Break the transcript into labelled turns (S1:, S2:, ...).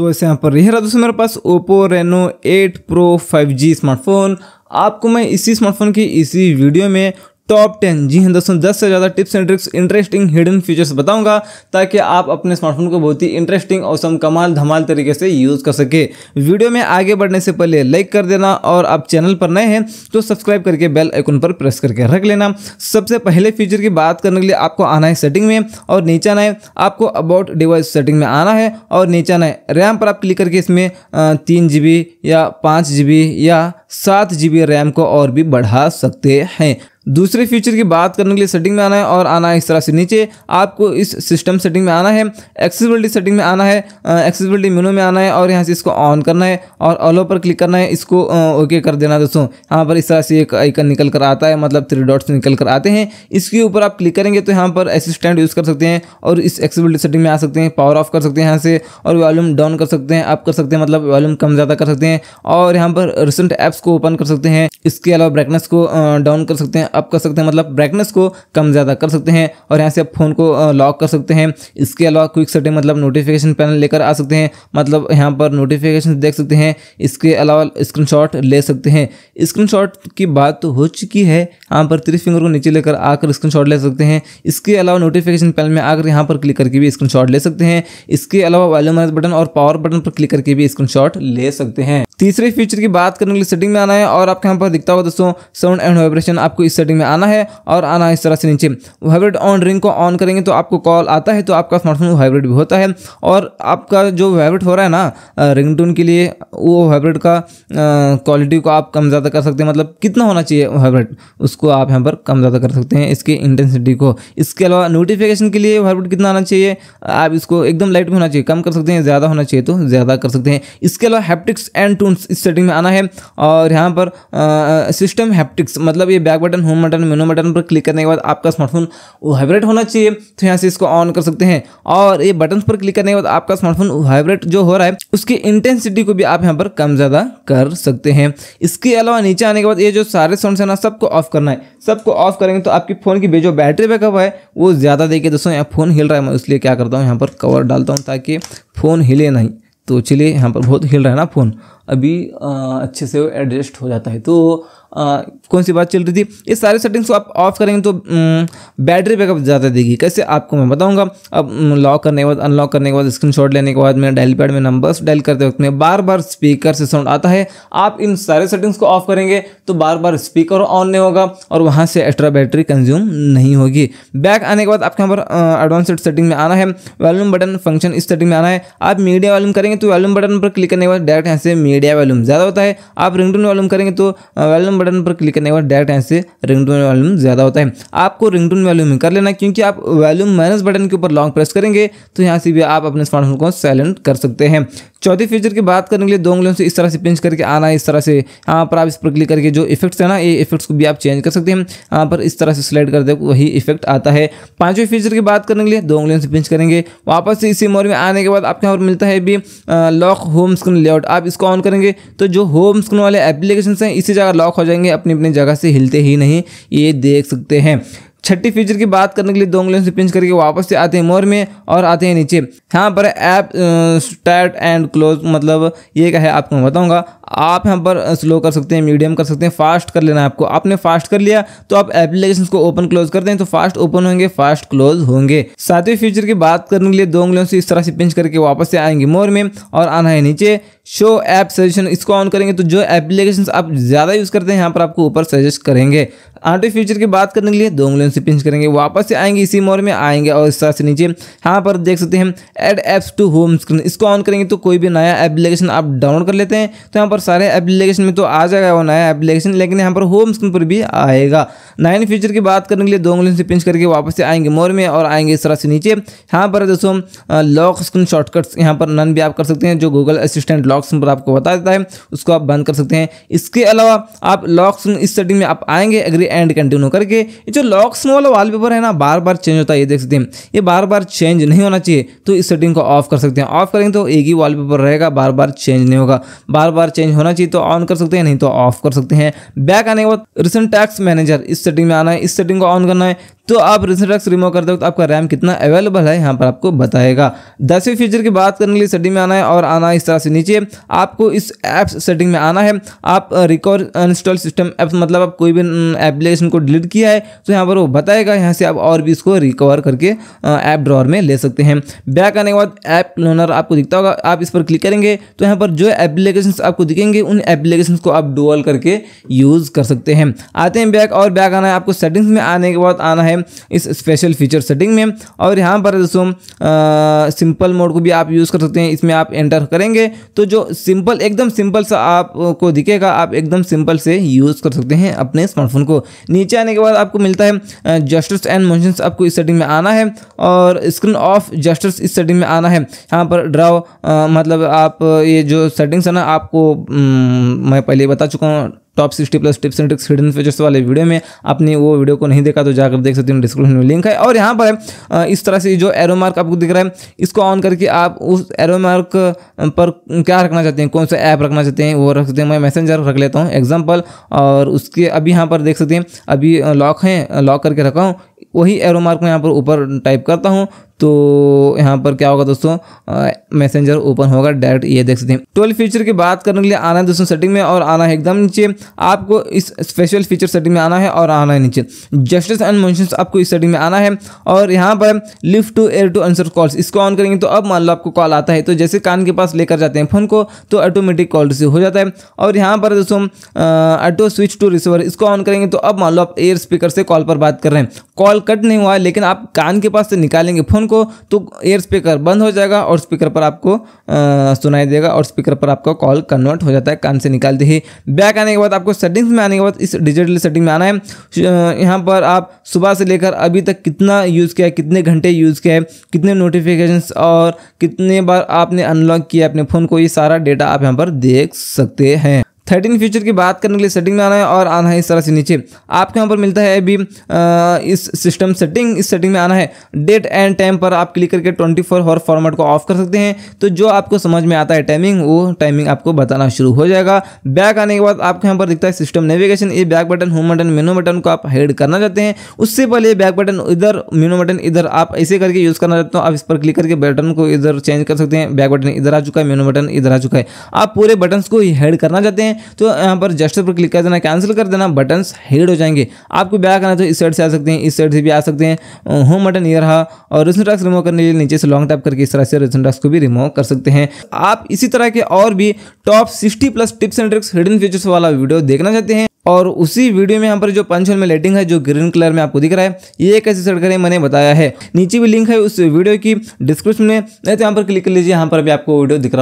S1: तो ऐसे यहाँ पर रही रहा दोस्तों मेरे पास Oppo Reno 8 pro 5G smartphone आपको मैं इसी स्मार्टफोन की इसी वीडियो में टॉप टेन जी हाँ दोस्तों दस से ज़्यादा tips and tricks interesting hidden features बताऊंगा ताकि आप अपने स्मार्टफोन को बहुत ही इंटरेस्टिंग और सम कमाल धमाल तरीके से यूज़ कर सके वीडियो में आगे बढ़ने से पहले लाइक कर देना और आप चैनल पर नए हैं तो सब्सक्राइब करके बेल आइकन पर प्रेस करके रख लेना सबसे पहले फीचर की बात करने के लिए आपको आना है सेटिंग में और नीचे आना है आपको अबाउट डिवाइस सेटिंग में आना है और नीचे आना है रैम पर आप क्लिक करके इसमें तीन जी या पाँच जी या सात जी रैम को और भी बढ़ा सकते हैं दूसरे फीचर की बात करने के लिए सेटिंग में आना है और आना है इस तरह से नीचे आपको इस सिस्टम सेटिंग में आना है एक्सेसिबिलिटी सेटिंग में आना है एक्सेसिबिलिटी मेनू में आना है और यहाँ से इसको ऑन करना है और ऑलो पर क्लिक करना है इसको ओके कर देना दोस्तों यहाँ पर इस तरह से एक आइकन निकल कर आता है मतलब थ्री डॉट्स निकल कर आते हैं इसके ऊपर आप क्लिक करेंगे तो यहाँ पर असिस्टेंट यूज़ कर सकते हैं और इस एक्सेसिबिलिटी सेटिंग में आ सकते हैं पावर ऑफ कर सकते हैं यहाँ से और वॉल्यूम डाउन कर सकते हैं अप कर सकते हैं मतलब वॉल्यूम कम ज़्यादा कर सकते हैं और यहाँ पर रिसेंट ऐप्स को ओपन कर सकते हैं इसके अलावा ब्राइटनेस को डाउन कर सकते हैं अप कर सकते हैं मतलब ब्राइटनेस को कम ज़्यादा कर सकते हैं और यहाँ से आप फ़ोन को लॉक कर सकते हैं इसके अलावा क्विक सेटिंग मतलब नोटिफिकेशन पैनल लेकर आ सकते हैं मतलब यहाँ पर नोटिफिकेशन देख सकते हैं इसके अलावा स्क्रीन ले सकते हैं स्क्रीन की बात तो हो चुकी है यहाँ पर थ्री फिंगर को नीचे लेकर आकर स्क्रीन ले सकते हैं इसके अलावा नोटिफिकेशन पैनल में आकर यहाँ पर क्लिक करके भी स्क्रीन ले सकते हैं इसके अलावा वॉल्यूमाइज बटन और पावर बटन पर क्लिक करके भी स्क्रीन ले सकते हैं तीसरे फीचर की बात करने के लिए सेटिंग में आना है और आपके यहाँ पर दिखता होगा दोस्तों साउंड एंड वाइब्रेशन आपको इस सेटिंग में आना है और आना है इस तरह से नीचे वाइब्रेट ऑन रिंग को ऑन करेंगे तो आपको कॉल आता है तो आपका स्मार्टफोन वाइब्रेट भी होता है और आपका जो वाइब्रेट हो रहा है ना रिंग के लिए वो वाइब्रेट का क्वालिटी को आप कम ज़्यादा कर सकते हैं मतलब कितना होना चाहिए वाइब्रेट उसको आप यहाँ पर कम ज़्यादा कर सकते हैं इसकी इंटेंसिटी को इसके अलावा नोटिफिकेशन के लिए वाइब्रेट कितना आना चाहिए आप इसको एकदम लाइट में होना चाहिए कम कर सकते हैं ज़्यादा होना चाहिए तो ज़्यादा कर सकते हैं इसके अलावा हैप्टिक्स एंड टून्स इस सेटिंग में आना है और यहाँ पर सिस्टम हैप्टिक्स मतलब ये back button home button menu button पर क्लिक करने के बाद आपका स्मार्टफोन वाइब्रेट होना चाहिए तो यहाँ से इसको ऑन कर सकते हैं और ये बटन पर क्लिक करने के बाद आपका स्मार्टफोन वाइब्रेट जो हो रहा है उसकी इंटेंसिटी को भी आप यहाँ पर कम ज़्यादा कर सकते हैं इसके अलावा नीचे आने के बाद ये जो सारे साउंड है ना सबको ऑफ करना है सबको ऑफ करेंगे तो आपकी फ़ोन की जो बैटरी बैकअप है वो ज़्यादा देखिए दोस्तों यहाँ फ़ोन हिल रहा है मैं इसलिए क्या करता हूँ यहाँ पर कवर डालता हूँ ताकि फ़ोन हिले नहीं तो चलिए यहाँ पर बहुत हिल रहा है ना फ़ोन अभी अच्छे से एडजस्ट हो जाता है तो आ, कौन सी बात चल रही थी ये सारे सेटिंग्स को आप ऑफ करेंगे तो बैटरी बैकअप ज़्यादा देगी कैसे आपको मैं बताऊंगा अब लॉक करने के बाद अनलॉक करने के बाद स्क्रीनशॉट लेने के बाद मेरे डायल पैड में नंबर्स डायल करते वक्त में बार बार स्पीकर से साउंड आता है आप इन सारे सेटिंग्स को ऑफ करेंगे तो बार बार स्पीकर ऑन नहीं होगा और वहाँ से एक्स्ट्रा बैटरी कंज्यूम नहीं होगी बैक आने के बाद आपके यहाँ पर एडवांस सेटिंग में आना है वॉल्यूम बटन फंक्शन इस सेटिंग में आना है आप मीडिया वॉल्यूम करेंगे तो वॉल्यूम बटन पर क्लिक करने के बाद डायरेक्ट यहाँ से मीडिया मीडिया वॉल्यूम ज़्यादा होता है आप रिंगटोन वॉल्यूम करेंगे तो वॉल्यूम बटन पर क्लिक करने के बाद डायरेक्ट ऐसे से रिंगटोन वॉल्यूम ज़्यादा होता है आपको रिंगटोन वॉल्यूम कर लेना क्योंकि आप वॉल्यूम माइनस बटन के ऊपर लॉन्ग प्रेस करेंगे तो यहाँ से भी आप अपने स्मार्टफोन को साइलेंट कर सकते हैं चौथे फीचर की बात करने के लिए दो उंगलियों से इस तरह से पिंच करके आना है इस तरह से यहाँ पर आप इस पर क्लिक करके जो इफेक्ट्स है ना ये इफेक्ट्स को भी आप चेंज कर सकते हैं यहाँ पर इस तरह से सिलेक्ट कर दे वही इफेक्ट आता है पाँचवें फीचर की बात करने के लिए दो उंगलियों से पिंच करेंगे वापस से इसी मोड में आने के बाद आपके यहाँ पर मिलता है भी लॉक होम स्क्रीन लेआउट आप इसको ऑन करेंगे तो जो होम स्क्रीन वाले एप्लीकेशन हैं इसी जगह लॉक हो जाएंगे अपनी अपनी जगह से हिलते ही नहीं ये देख सकते हैं छठी फीचर की बात करने के लिए दो उंगलियों से पिंच करके वापस से आते हैं मोर में और आते हैं नीचे यहाँ पर ऐप स्टार्ट एंड क्लोज मतलब ये क्या है आपको मैं बताऊँगा आप यहाँ पर स्लो कर सकते हैं मीडियम कर सकते हैं फास्ट कर लेना है आपको आपने फास्ट कर लिया तो आप एप्लीकेशन को ओपन क्लोज कर दें तो फास्ट ओपन होंगे फास्ट क्लोज होंगे सातवें फ्यूचर की बात करने के लिए दो उंगलियों से इस तरह से पिंच करके वापस से आएंगे मोर में और आना है नीचे शो ऐप सजेशन इसको ऑन करेंगे तो जो एप्लीकेशन आप ज़्यादा यूज़ करते हैं यहाँ पर आपको ऊपर सजेस्ट करेंगे आठवें फ्यूचर की बात करने के लिए दो उंगलियों से पिंच करेंगे वापस से आएंगे इसी मोर में आएंगे और इस तरह से नीचे यहाँ पर देख सकते हैं add apps to home screen इसको ऑन करेंगे तो कोई भी नया एप्लीकेशन आप डाउनलोड कर लेते हैं तो यहाँ पर और सारे एप्लीकेशन में तो आ जाएगा वो नया एप्लीकेशन लेकिन यहाँ पर होम स्क्रीन पर भी आएगा नाइन फीचर की बात करने के लिए दो उंगलियों से पिंच करके वापस से आएंगे मोर में और आएंगे इस तरह से नीचे यहाँ पर दोस्तों लॉक स्क्रीन शॉर्टकट्स यहाँ पर नन भी आप कर सकते हैं जो गूगल असिस्टेंट लॉक स्क्रीन पर आपको बता देता है उसको आप बंद कर सकते हैं इसके अलावा आप लॉक स्क्रीन इस सेटिंग में आप आएंगे एग्री एंड कंटिन्यू करके जो लॉक स्क्रीन वाला वालपेपर है ना बार बार चेंज होता है ये देख सकते हैं ये बार बार चेंज नहीं होना चाहिए तो इस सेटिंग को ऑफ कर सकते हैं ऑफ करेंगे तो एक ही वॉलपेपर रहेगा बार बार चेंज नहीं होगा बार बार चेंज चेंज होना चाहिए तो ऑन कर सकते हैं नहीं तो ऑफ कर सकते हैं बैक आने के बाद रिसेंट टैक्स मैनेजर इस सेटिंग में आना है इस सेटिंग को ऑन करना है तो आप रिसडक्स रिमूव करते वक्त आपका रैम कितना अवेलेबल है यहाँ पर आपको बताएगा दसवीं फीचर की बात करने के लिए सेटिंग में आना है और आना इस तरह से नीचे आपको इस ऐप्स सेटिंग में आना है आप रिकॉर्ड इंस्टॉल सिस्टम ऐप्स मतलब आप कोई भी एप्लीकेशन को डिलीट किया है तो यहाँ पर वो बताएगा यहाँ से आप और भी इसको रिकवर करके ऐप ड्रॉर में ले सकते हैं बैक आने के बाद ऐप लोनर आपको दिखता होगा आप इस पर क्लिक करेंगे तो यहाँ पर जो एप्लीकेशन आपको दिखेंगे उन एप्लीकेशन को आप डुअल करके यूज़ कर सकते हैं आते हैं बैक और बैक आना है आपको सेटिंग्स में आने के बाद आना है इस स्पेशल फीचर सेटिंग में और यहाँ पर दोस्तों सिंपल मोड को भी आप यूज़ कर सकते हैं इसमें आप एंटर करेंगे तो जो सिंपल एकदम सिंपल सा आपको दिखेगा आप एकदम सिंपल से यूज़ कर सकते हैं अपने स्मार्टफोन को नीचे आने के बाद आपको मिलता है जस्टिस एंड मोशन आपको इस सेटिंग में आना है और स्क्रीन ऑफ जस्टिस इस सेटिंग में आना है यहाँ पर ड्राओ मतलब आप ये जो सेटिंग्स है ना आपको मैं पहले बता चुका हूँ top sixty plus tips and tricks hidden features वाले वीडियो में आपने वो वीडियो को नहीं देखा तो जाकर देख सकते हैं डिस्क्रिप्शन में लिंक है और यहाँ पर इस तरह से जो एरो मार्क आपको दिख रहा है इसको ऑन करके आप उस एरो मार्क पर क्या रखना चाहते हैं कौन सा ऐप रखना चाहते हैं वो रख सकते हैं मैं मैसेंजर रख लेता हूँ एग्जाम्पल और उसके अभी यहाँ पर देख सकते हैं अभी लॉक हैं लॉक करके रखा हूँ वही एरो मार्क में यहाँ पर ऊपर टाइप करता हूँ तो यहाँ पर क्या होगा दोस्तों मैसेंजर ओपन होगा डायरेक्ट ये देख सकते हैं ट्वेल्व तो फीचर की बात करने के लिए आना है दोस्तों सेटिंग में और आना है एकदम नीचे आपको इस स्पेशल फीचर सेटिंग में आना है और आना है नीचे जस्टिस एंड मोशन आपको इस सेटिंग में आना है और यहाँ पर lift to ear to answer calls इसको ऑन करेंगे तो अब मान लो आपको कॉल आता है तो जैसे कान के पास लेकर जाते हैं फ़ोन को तो ऑटोमेटिक कॉल रिसीव हो जाता है और यहाँ पर दोस्तों ऑटो स्विच टू रिसीवर इसको ऑन करेंगे तो अब मान लो आप एयर स्पीकर से कॉल पर बात कर रहे हैं कॉल कट नहीं हुआ है लेकिन आप कान के पास से निकालेंगे फ़ोन को तो एयर स्पीकर बंद हो जाएगा और स्पीकर पर आपको आ, सुनाई देगा और स्पीकर पर आपका कॉल कन्वर्ट हो जाता है कान से निकालते ही बैक आने के बाद आपको सेटिंग्स में आने के बाद इस डिजिटल सेटिंग में आना है यहाँ पर आप सुबह से लेकर अभी तक कितना यूज़ किया है कितने घंटे यूज़ किया है कितने नोटिफिकेशन और कितने बार आपने अनलॉक किया अपने फ़ोन को ये सारा डेटा आप यहाँ पर देख सकते हैं थर्टीन फीचर की बात करने के लिए सेटिंग में आना है और आना है इस तरह से नीचे आपके यहाँ पर मिलता है अभी इस सिस्टम सेटिंग इस सेटिंग में आना है डेट एंड टाइम पर आप क्लिक करके ट्वेंटी फोर हॉर फॉर्मेट को ऑफ कर सकते हैं तो जो आपको समझ में आता है टाइमिंग वो टाइमिंग आपको बताना शुरू हो जाएगा बैक आने के बाद आपके यहाँ पर दिखता है सिस्टम नेविगेशन ये back button home button menu button को आप हेड करना चाहते हैं उससे पहले बैक बटन इधर मेनू बटन इधर आप ऐसे करके यूज़ करना चाहते हो आप इस पर क्लिक करके बटन को इधर चेंज कर सकते हैं बैक बटन इधर आ चुका है मेनू बटन इधर आ चुका है आप पूरे बटन को ही हेड करना चाहते हैं तो यहाँ पर जस्टर पर क्लिक कर देना कैंसिल कर देना बटन हेड हो जाएंगे आपको बैक करना तो इस साइड से आ सकते हैं इस साइड से भी आ सकते हैं होम बटन ये रहा और रिसन टास्क रिमूव करने के लिए नीचे से लॉन्ग टाइप करके इस तरह से रिसन टास्क को भी रिमूव कर सकते हैं आप इसी तरह के और भी top sixty plus tips and tricks hidden features वाला वीडियो देखना चाहते हैं और उसी वीडियो में यहाँ पर जो पंच में लाइटिंग है जो ग्रीन कलर में आपको दिख रहा है ये कैसे सेट करें मैंने बताया है नीचे भी लिंक है उस वीडियो की डिस्क्रिप्शन में नहीं तो यहाँ पर क्लिक कर लीजिए यहाँ पर भी आपको वीडियो दिख रहा है